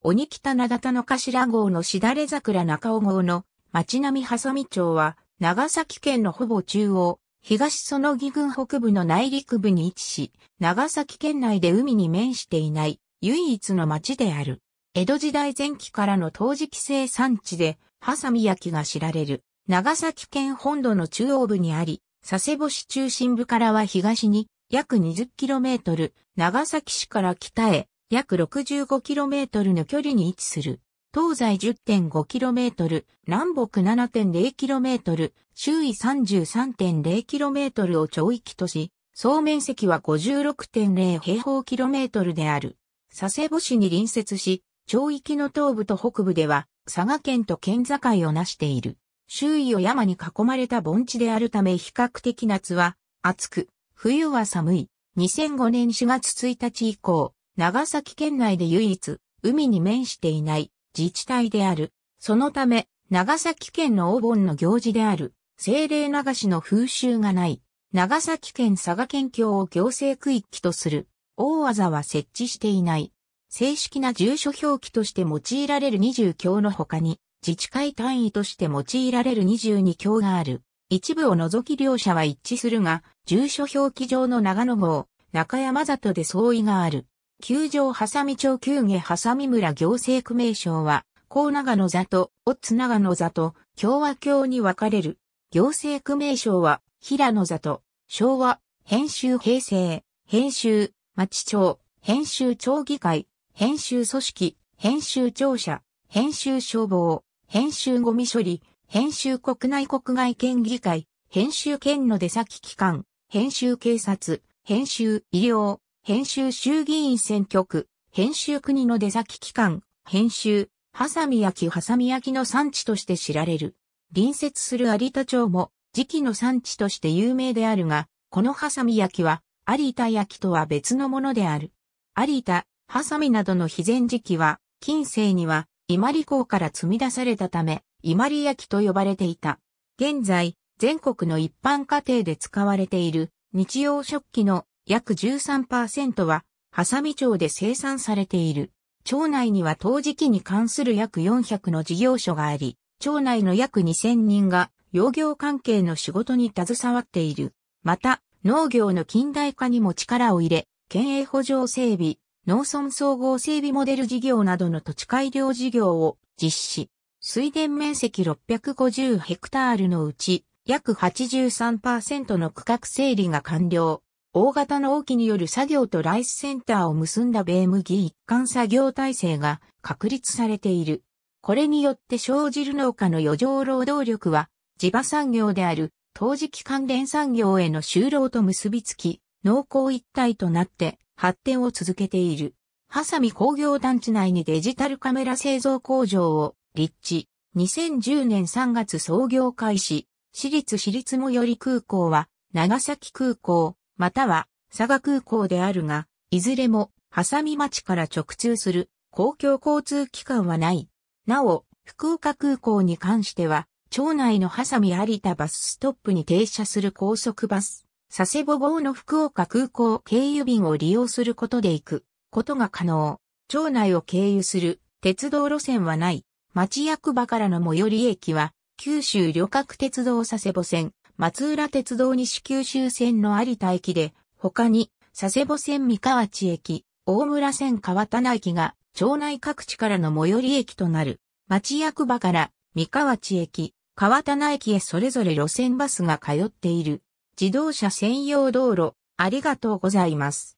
鬼北灘田の頭号のしだれ桜中尾号の町並波佐ミ町は、長崎県のほぼ中央、東その木郡北部の内陸部に位置し、長崎県内で海に面していない唯一の町である。江戸時代前期からの陶磁器生産地で、ハサミ焼きが知られる。長崎県本土の中央部にあり、佐世保市中心部からは東に約 20km、長崎市から北へ約 65km の距離に位置する。東西 10.5km、南北 7.0km、周囲 33.0km を町域とし、総面積は56.0平方キロメートルである。佐世保市に隣接し、町域の東部と北部では、佐賀県と県境をなしている。周囲を山に囲まれた盆地であるため比較的夏は暑く、冬は寒い。2005年4月1日以降、長崎県内で唯一、海に面していない自治体である。そのため、長崎県のお盆の行事である、精霊流しの風習がない、長崎県佐賀県境を行政区域とする、大技は設置していない。正式な住所表記として用いられる20教の他に、自治会単位として用いられる22教がある。一部を除き両者は一致するが、住所表記上の長野号、中山里で相違がある。球場ハサミ町球下ハサミ村行政区名称は、高長野と、オッツ長野と、共和教に分かれる。行政区名称は、平野と、昭和、編集平成、編集、町町、編集町議会、編集組織、編集庁舎、編集消防、編集ゴミ処理、編集国内国外県議会、編集県の出先機関、編集警察、編集医療、編集衆議院選挙区、編集国の出先機関、編集、ハサミ焼きハサミ焼きの産地として知られる。隣接する有田町も時期の産地として有名であるが、このハサミ焼きは有田焼きとは別のものである。有田、ハサミなどの非前時期は、近世には伊万里港から積み出されたため、伊万里焼きと呼ばれていた。現在、全国の一般家庭で使われている日用食器の約13%は、ハサミ町で生産されている。町内には陶磁器に関する約400の事業所があり、町内の約2000人が養業関係の仕事に携わっている。また、農業の近代化にも力を入れ、県営補助整備、農村総合整備モデル事業などの土地改良事業を実施。水田面積650ヘクタールのうち、約83%の区画整理が完了。大型の大きによる作業とライスセンターを結んだ米麦一貫作業体制が確立されている。これによって生じる農家の余剰労働力は、地場産業である、陶磁器関連産業への就労と結びつき、農耕一体となって発展を続けている。ハサミ工業団地内にデジタルカメラ製造工場を立地。2010年3月創業開始。私立私立最寄り空港は長崎空港、または佐賀空港であるが、いずれも、ハサミ町から直通する公共交通機関はない。なお、福岡空港に関しては、町内のハサミ有田バスストップに停車する高速バス、佐世保号の福岡空港経由便を利用することで行くことが可能。町内を経由する鉄道路線はない。町役場からの最寄り駅は、九州旅客鉄道佐世保線、松浦鉄道西九州線の有田駅で、他に、佐世保線三河内駅、大村線川棚駅が、町内各地からの最寄り駅となる。町役場から三河内駅、川棚駅へそれぞれ路線バスが通っている。自動車専用道路、ありがとうございます。